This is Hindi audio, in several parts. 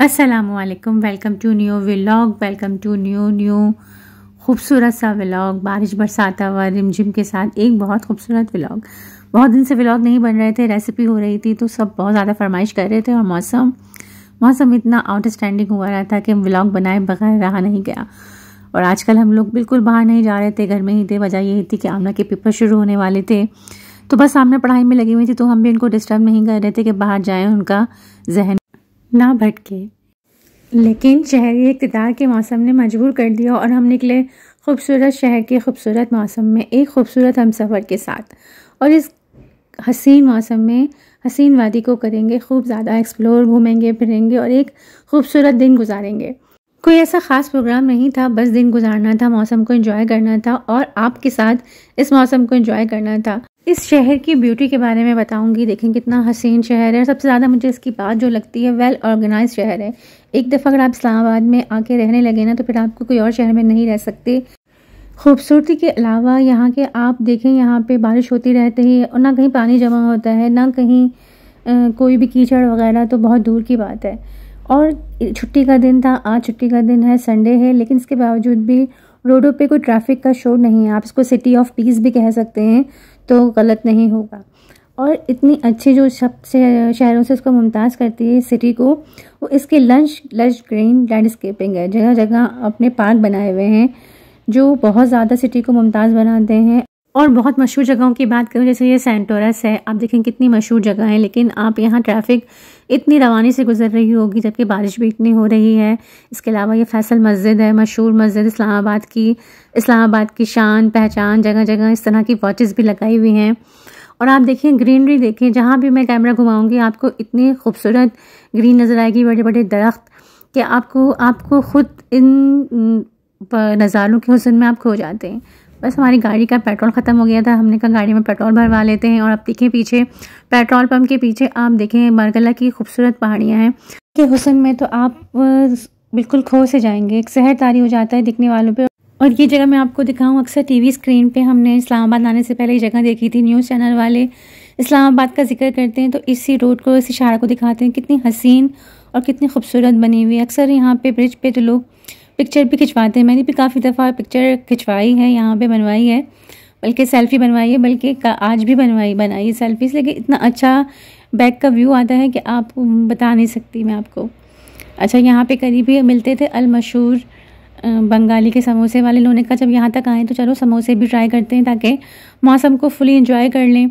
असलकम welcome to new vlog welcome to new new खूबसूरत सा व्लाग बारिश बरसाता हुआ रिमझिम के साथ एक बहुत खूबसूरत व्लाग बहुत दिन से व्लाग नहीं बन रहे थे रेसिपी हो रही थी तो सब बहुत ज़्यादा फरमाइश कर रहे थे और मौसम मौसम इतना आउटस्टैंडिंग हुआ रहा था कि व्लाग बनाए बगैर रहा नहीं गया और आजकल हम लोग बिल्कुल बाहर नहीं जा रहे थे घर में ही थे वजह यही थी कि आमना के पेपर शुरू होने वाले थे तो बस सामने पढ़ाई में लगी हुई थी तो हम भी उनको डिस्टर्ब नहीं कर रहे थे कि बाहर जाएँ उनका जहन ना भटके लेकिन शहरी इकतदार के मौसम ने मजबूर कर दिया और हम निकले खूबसूरत शहर के खूबसूरत मौसम में एक खूबसूरत हम सफ़र के साथ और इस हसीन मौसम में हसीन वादी को करेंगे खूब ज़्यादा एक्सप्लोर घूमेंगे फिरेंगे और एक खूबसूरत दिन गुजारेंगे कोई ऐसा ख़ास प्रोग्राम नहीं था बस दिन गुजारना था मौसम को एंजॉय करना था और आपके साथ इस मौसम को एंजॉय करना था इस शहर की ब्यूटी के बारे में बताऊंगी देखें कितना हसीन शहर है सबसे ज़्यादा मुझे इसकी बात जो लगती है वेल ऑर्गेनाइज शहर है एक दफ़ा अगर आप इस्लामाबाद में आके रहने लगे ना तो फिर आपको कोई और शहर में नहीं रह सकते खूबसूरती के अलावा यहाँ के आप देखें यहाँ पे बारिश होती रहती है और ना कहीं पानी जमा होता है ना कहीं आ, कोई भी कीचड़ वगैरह तो बहुत दूर की बात है और छुट्टी का दिन था आज छुट्टी का दिन है संडे है लेकिन इसके बावजूद भी रोडों पे कोई ट्रैफिक का शोर नहीं है आप इसको सिटी ऑफ पीस भी कह सकते हैं तो गलत नहीं होगा और इतनी अच्छे जो शब्द से शहरों से उसको मुमताज़ करती है सिटी को वो इसके लंच लंच ग्रीन लैंडस्केपिंग है जगह जगह अपने पार्क बनाए हुए हैं जो बहुत ज़्यादा सिटी को मुमताज़ बनाते हैं और बहुत मशहूर जगहों की बात करूँ जैसे ये सेंटोरस है आप देखें कितनी मशहूर जगह है लेकिन आप यहाँ ट्रैफिक इतनी रवानी से गुजर रही होगी जबकि बारिश भी इतनी हो रही है इसके अलावा ये फैसल मस्जिद है मशहूर मस्जिद इस्लामाबाद की इस्लामाबाद की शान पहचान जगह जगह इस तरह की वॉचेज़ भी लगाई हुई हैं और आप देखिए ग्रीनरी देखिए जहाँ भी मैं कैमरा घुमाऊँगी आपको इतनी खूबसूरत ग्रीन नज़र आएगी बड़े बड़े दरख्त कि आपको आपको ख़ुद इन नज़ारों के हुसन में आप खो जाते हैं बस हमारी गाड़ी का पेट्रोल ख़त्म हो गया था हमने कहा गाड़ी में पेट्रोल भरवा लेते हैं और अब देखें पीछे पेट्रोल पम्प के पीछे आप देखें मरगला की खूबसूरत पहाड़ियाँ हैं के हुसन में तो आप बिल्कुल खो से जाएंगे एक शहर तारी हो जाता है दिखने वालों पर और ये जगह मैं आपको दिखाऊं अक्सर टीवी स्क्रीन पे हमने इस्लामाबाद आने से पहले ये जगह देखी थी न्यूज़ चैनल वाले इस्लामाबाद का जिक्र करते हैं तो इसी रोड को इसी इशारा को दिखाते हैं कितनी हसीन और कितनी खूबसूरत बनी हुई है अक्सर यहाँ पे ब्रिज पे तो लोग पिक्चर भी खिंचवाते हैं मैंने भी काफ़ी दफ़ा पिक्चर खिंचवाई है यहाँ पे बनवाई है बल्कि सेल्फ़ी बनवाई है बल्कि आज भी बनवाई बनाई सेल्फीज लेकिन इतना अच्छा बैक का व्यू आता है कि आप बता नहीं सकती मैं आपको अच्छा यहाँ पे करीबी मिलते थे अलमशहूर बंगाली के समोसे वाले लोगों का कहा जब यहाँ तक आएँ तो चलो समोसे भी ट्राई करते हैं ताकि मौसम को फुली इंजॉय कर लें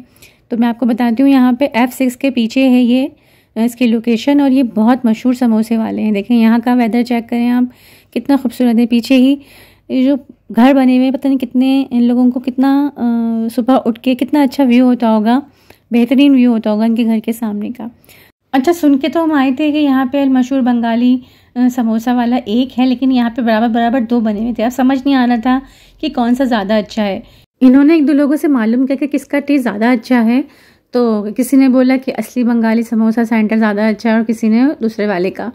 तो मैं आपको बताती हूँ यहाँ पे एफ़ सिक्स के पीछे है ये इसकी लोकेशन और ये बहुत मशहूर समोसे वाले हैं देखें यहाँ का वेदर चेक करें आप कितना खूबसूरत है पीछे ही ये जो घर बने हुए पता नहीं कितने इन लोगों को कितना सुबह उठ के कितना अच्छा व्यू होता होगा बेहतरीन व्यू होता होगा इनके घर के सामने का अच्छा सुन के तो हम आए थे कि यहाँ पे मशहूर बंगाली समोसा वाला एक है लेकिन यहाँ पे बराबर बराबर दो बने हुए थे अब समझ नहीं आना था कि कौन सा ज़्यादा अच्छा है इन्होंने एक दो लोगों से मालूम किया कि किसका टेस्ट ज़्यादा अच्छा है तो किसी ने बोला कि असली बंगाली समोसा सेंटर ज़्यादा अच्छा है और किसी ने दूसरे वाले का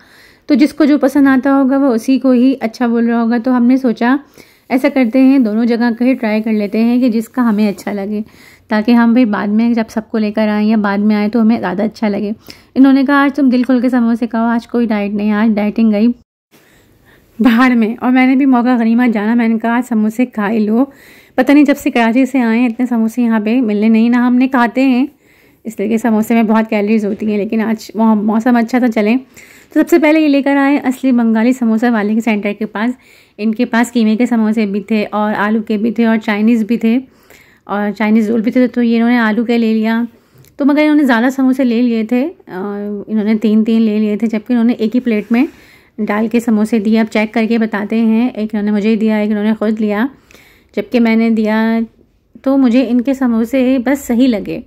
तो जिसको जो पसंद आता होगा वो उसी को ही अच्छा बोल रहा होगा तो हमने सोचा ऐसा करते हैं दोनों जगह का ही ट्राई कर लेते हैं कि जिसका हमें अच्छा लगे ताकि हम भाई बाद में जब सबको लेकर आएँ या बाद में आए तो हमें ज़्यादा अच्छा लगे इन्होंने कहा आज तुम दिल खुल के समोसे खाओ आज कोई डाइट नहीं आज डाइटिंग गई बाहर में और मैंने भी मौका गनीमा जाना मैंने कहा आज समोसे खा लो पता नहीं जब से कराची से आए इतने समोसे यहाँ पे मिलने नहीं ना हमने खाते हैं इसलिए कि समोसे में बहुत कैलरीज होती हैं लेकिन आज मौसम अच्छा था चलें तो सबसे पहले ये लेकर आए असली बंगाली समोसा वाले के सेंटर के पास इनके पास कीमे के समोसे भी थे और आलू के भी थे और चाइनीज़ भी थे और चाइनीज़ रोल भी थे तो ये इन्होंने आलू के ले लिया तो मगर इन्होंने ज़्यादा समोसे ले लिए थे इन्होंने तीन तीन ले लिए थे जबकि इन्होंने एक ही प्लेट में डाल के समोसे दिए अब चेक करके बताते हैं एक इन्होंने मुझे दिया एक इन्होंने ख़ुद लिया जबकि मैंने दिया तो मुझे इनके समोसे बस सही लगे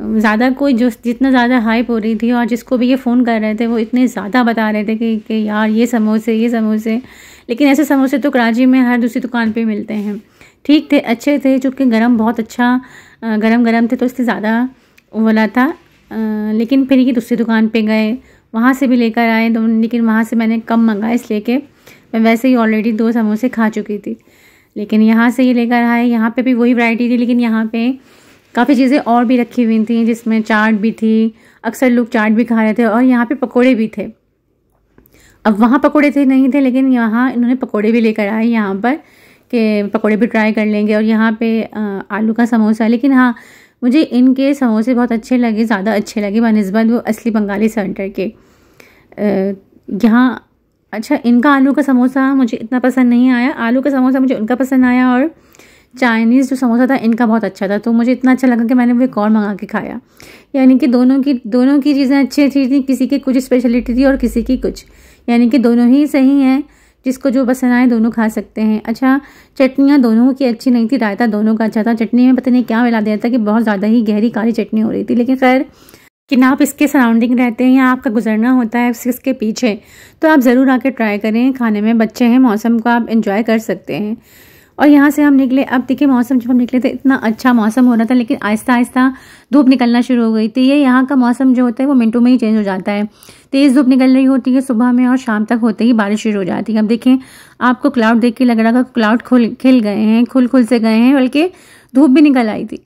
ज़्यादा कोई जो जितना ज़्यादा हाइप हो रही थी और जिसको भी ये फ़ोन कर रहे थे वो इतने ज़्यादा बता रहे थे कि कि यार ये समोसे ये समोसे लेकिन ऐसे समोसे तो कराची में हर दूसरी दुकान पर मिलते हैं ठीक थे अच्छे थे चूँकि गर्म बहुत अच्छा गर्म गर्म थे तो इससे ज़्यादा वाला था लेकिन फिर ये दूसरी दुकान पर गए वहाँ से भी लेकर आए तो लेकिन वहाँ से मैंने कम मंगाए इसलिए कि मैं वैसे ही ऑलरेडी दो समोसे खा चुकी थी लेकिन यहाँ से ये लेकर आए यहाँ पर भी वही वैरायटी थी लेकिन यहाँ पर काफ़ी चीज़ें और भी रखी हुई थी जिसमें चाट भी थी अक्सर लोग चाट भी खा रहे थे और यहाँ पे पकोड़े भी थे अब वहाँ पकोड़े थे नहीं थे लेकिन यहाँ इन्होंने पकोड़े भी लेकर आए यहाँ पर कि पकोड़े भी ट्राई कर लेंगे और यहाँ पे आलू का समोसा लेकिन हाँ मुझे इनके समोसे बहुत अच्छे लगे ज़्यादा अच्छे लगे बनस्बत वो असली बंगाली सेंटर के यहाँ अच्छा इनका आलू का समोसा मुझे इतना पसंद नहीं आया आलू का समोसा मुझे उनका पसंद आया और चाइनीज़ जो समोसा था इनका बहुत अच्छा था तो मुझे इतना अच्छा लगा कि मैंने वो एक और मंगा के खाया यानी कि दोनों की दोनों की चीज़ें अच्छी अच्छी थी किसी की कुछ स्पेशलिटी थी और किसी की कुछ यानी कि दोनों ही सही हैं जिसको जो पसंद आए दोनों खा सकते हैं अच्छा चटनियाँ दोनों की अच्छी नहीं थी रायता दोनों का अच्छा था चटनी में पता नहीं क्या मिला दिया था कि बहुत ज़्यादा ही गहरी काली चटनी हो रही थी लेकिन खैर कि ना आप इसके सराउंडिंग रहते हैं या आपका गुजरना होता है इसके पीछे तो आप ज़रूर आके ट्राई करें खाने में बच्चे हैं मौसम को आप इन्जॉय कर सकते हैं और यहाँ से हम निकले अब देखिए मौसम जब हम निकले थे इतना अच्छा मौसम हो रहा था लेकिन आहिस्ता आहिस्ता धूप निकलना शुरू हो गई थी ये यहाँ का मौसम जो होता है वो मिनटों में ही चेंज हो जाता है तेज़ धूप निकल रही होती है सुबह में और शाम तक होते ही बारिश शुरू हो जाती है अब देखें आपको क्लाउड देख के लग रहा था क्लाउड खुल खिल गए हैं खुल खुल से गए हैं बल्कि धूप भी निकल आई थी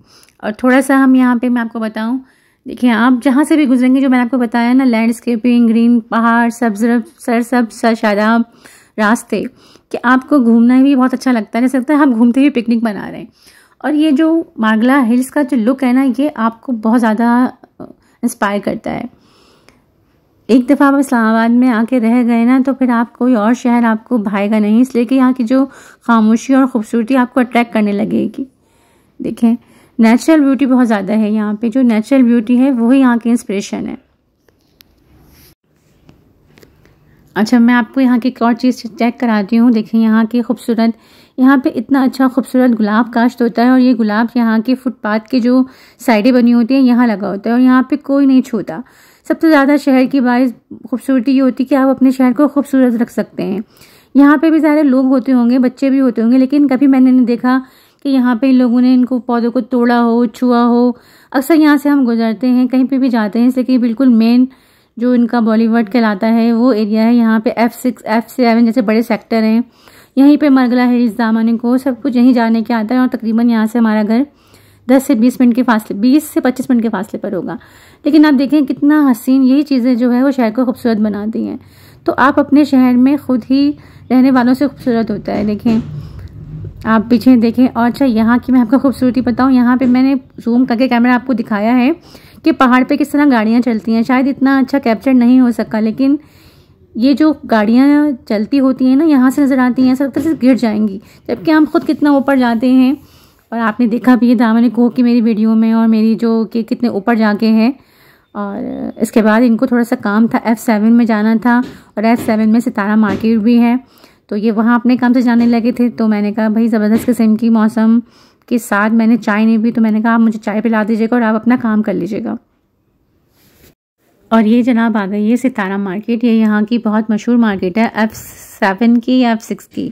और थोड़ा सा हम यहाँ पर मैं आपको बताऊँ देखिए आप जहाँ से भी गुजरेंगे जो मैंने आपको बताया ना लैंडस्केपिंग ग्रीन पहाड़ सब सरसब सर शादाब रास्ते कि आपको घूमना भी बहुत अच्छा लगता है जैसे लगता है हम घूमते हुए पिकनिक बना रहे हैं और ये जो मार्गला हिल्स का जो लुक है ना ये आपको बहुत ज़्यादा इंस्पायर करता है एक दफ़ा आप इस्लामाबाद में आके रह गए ना तो फिर आप कोई और शहर आपको भाएगा नहीं इसलिए कि यहाँ की जो खामोशी और ख़ूबसूरती आपको अट्रैक्ट करने लगेगी देखें नेचुरल ब्यूटी बहुत ज़्यादा है यहाँ पे जो नेचुरल ब्यूटी है वही यहाँ की इंस्पिरेशन है अच्छा मैं आपको यहाँ की एक और चीज़ चेक कराती हूँ देखिए यहाँ की खूबसूरत यहाँ पे इतना अच्छा खूबसूरत गुलाब काश्त होता है और ये गुलाब यहाँ के फुटपाथ के जो साइडें बनी होती हैं यहाँ लगा होता है और यहाँ पे कोई नहीं छूता सबसे ज़्यादा शहर की बाइस खूबसूरती ये होती है कि आप अपने शहर को खूबसूरत रख सकते हैं यहाँ पे भी सारे लोग होते होंगे बच्चे भी होते होंगे लेकिन कभी मैंने नहीं देखा कि यहाँ पे लोगों ने इनको पौधों को तोड़ा हो छुआ हो अक्सर यहाँ से हम गुजरते हैं कहीं पे भी जाते हैं इसलिए कि बिल्कुल मेन जो इनका बॉलीवुड कहलाता है वो एरिया है यहाँ पे एफ़ सिक्स एफ़ सेवन जैसे बड़े सेक्टर हैं यहीं पे मरगला है इस ज़माने को सब कुछ यहीं जाने के आता है और तकरीबन यहाँ से हमारा घर दस से बीस मिनट के फासले बीस से पच्चीस मिनट के फासले पर होगा लेकिन आप देखें कितना हसीन यही चीज़ें जो है वो शहर को खूबसूरत बनाती हैं तो आप अपने शहर में ख़ुद ही रहने वालों से खूबसूरत होता है देखें आप पीछे देखें और अच्छा यहाँ की मैं आपको खूबसूरती बताऊँ यहाँ पर मैंने जूम करके कैमरा आपको दिखाया है कि पहाड़ पे किस तरह गाड़ियाँ चलती हैं शायद इतना अच्छा कैप्चर नहीं हो सका लेकिन ये जो गाड़ियाँ चलती होती हैं ना यहाँ से नज़र आती हैं सब तरह से गिर जाएंगी जबकि हम खुद कितना ऊपर जाते हैं और आपने देखा भी ये दामन कोह की मेरी वीडियो में और मेरी जो कि कितने ऊपर जाके हैं और इसके बाद इनको थोड़ा सा काम था एफ़ सेवन में जाना था और एफ़ सेवन में सितारा मार्केट भी है तो ये वहाँ अपने काम से जाने लगे थे तो मैंने कहा भाई ज़बरदस्त किस्म की मौसम के साथ मैंने चाय नहीं पी तो मैंने कहा आप मुझे चाय पिला दीजिएगा और आप अपना काम कर लीजिएगा और ये जनाब आ गई है सितारा मार्केट ये यहाँ की बहुत मशहूर मार्केट है एफ़ सेवन की या एफ़ सिक्स की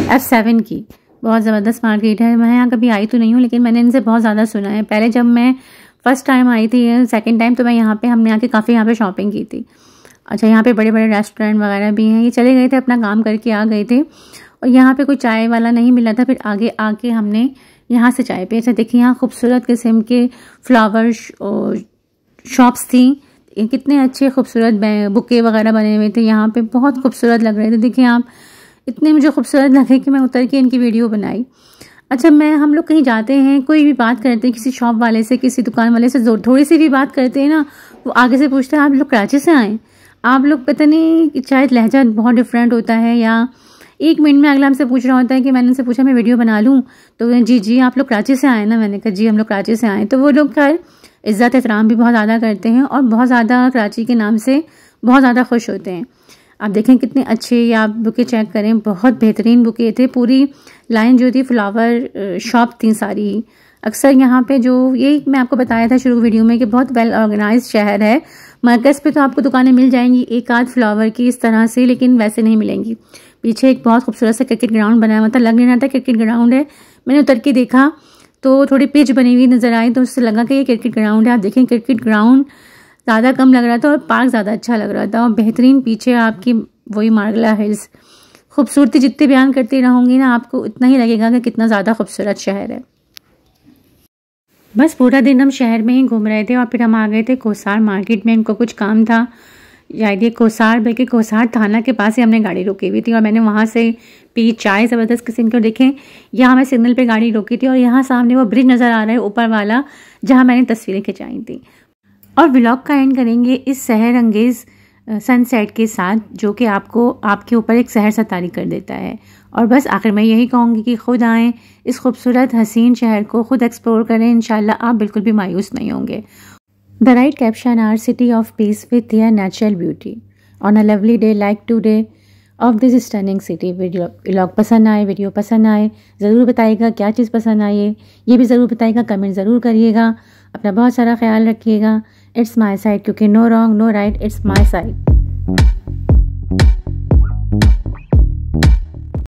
एफ़ सेवन की बहुत ज़बरदस्त मार्केट है मैं यहाँ कभी आई तो नहीं हूँ लेकिन मैंने इनसे बहुत ज़्यादा सुना है पहले जब मैं फ़र्स्ट टाइम आई थी सेकेंड टाइम तो मैं यहाँ पे हमने आके काफ़ी यहाँ पे शॉपिंग की थी अच्छा यहाँ पे बड़े बड़े रेस्टोरेंट वगैरह भी हैं ये चले गए थे अपना काम करके आ गए थे और यहाँ पे कोई चाय वाला नहीं मिला था फिर आगे आके हमने यहाँ से चाय पिया अच्छा देखिए यहाँ खूबसूरत किस्म के फ्लावर शॉप्स थी कितने अच्छे खूबसूरत बुके वगैरह बने हुए थे यहाँ पे बहुत खूबसूरत लग रहे थे देखिए आप इतने मुझे खूबसूरत लगे कि मैं उतर के इनकी वीडियो बनाई अच्छा मैं हम लोग कहीं जाते हैं कोई भी बात करते हैं किसी शॉप वाले से किसी दुकान वाले से जो थोड़ी सी भी बात करते हैं ना वो आगे से पूछते हैं आप लोग कराची से आएँ आप लोग पता नहीं शायद लहजा बहुत डिफरेंट होता है या एक मिनट में अगला हमसे पूछ रहा होता है कि मैंने उनसे पूछा मैं वीडियो बना लूँ तो जी जी आप लोग कराची से आए ना मैंने कहा जी हम लोग कराची से आए तो वो लोग खैर इज़्ज़त एहतराम भी बहुत ज़्यादा करते हैं और बहुत ज़्यादा कराची के नाम से बहुत ज़्यादा खुश होते हैं आप देखें कितने अच्छे या आप बुके चेक करें बहुत बेहतरीन बुके थे पूरी लाइन जो थी फ्लावर शॉप थी सारी अक्सर यहाँ पे जो ये मैं आपको बताया था शुरू वीडियो में कि बहुत वेल ऑर्गेनाइज शहर है मार्केट्स पे तो आपको दुकानें मिल जाएंगी एक आध फ्लावर की इस तरह से लेकिन वैसे नहीं मिलेंगी पीछे एक बहुत खूबसूरत सा क्रिकेट ग्राउंड बना हुआ था मतलब लग नहीं रहा था क्रिकेट ग्राउंड है मैंने उतर के देखा तो थोड़ी पिच बनी हुई नज़र आई तो उससे लगा कि ये क्रिकेट ग्राउंड है आप देखें क्रिकेट ग्राउंड ज़्यादा कम लग रहा था और पार्क ज़्यादा अच्छा लग रहा था और बेहतरीन पीछे आपकी वही मार्गला हिल्स खूबसूरती जितनी बयान करती रहूँगी ना आपको उतना ही लगेगा कि कितना ज़्यादा खूबसूरत शहर है बस पूरा दिन हम शहर में ही घूम रहे थे और फिर हम आ गए थे कोसार मार्केट में इनको कुछ काम था शायद ये कोसार बल्कि कोसार थाना के पास ही हमने गाड़ी रोकी हुई थी और मैंने वहाँ से पी चाय ज़बरदस्त किस्म के देखें यहाँ हमें सिग्नल पे गाड़ी रोकी थी और यहाँ सामने वो ब्रिज नज़र आ रहा है ऊपर वाला जहाँ मैंने तस्वीरें खिंचाई थी और ब्लॉग का एंड करेंगे इस शहर अंगेज़ सनसेट के साथ जो कि आपको आपके ऊपर एक शहर सतारी कर देता है और बस आखिर मैं यही कहूँगी कि खुद आएँ इस खूबसूरत हसीन शहर को खुद एक्सप्लोर करें इन आप बिल्कुल भी मायूस नहीं होंगे the right caption are city of peace with their natural beauty on a lovely day like today of this stunning city video vlog पसंद आए वीडियो पसंद आए ज़रूर बताइएगा क्या चीज़ पसंद आई है ये भी ज़रूर बताइएगा कमेंट ज़रूर करिएगा अपना बहुत सारा ख्याल रखिएगा इट्स माई साइड क्योंकि no wrong no right it's my side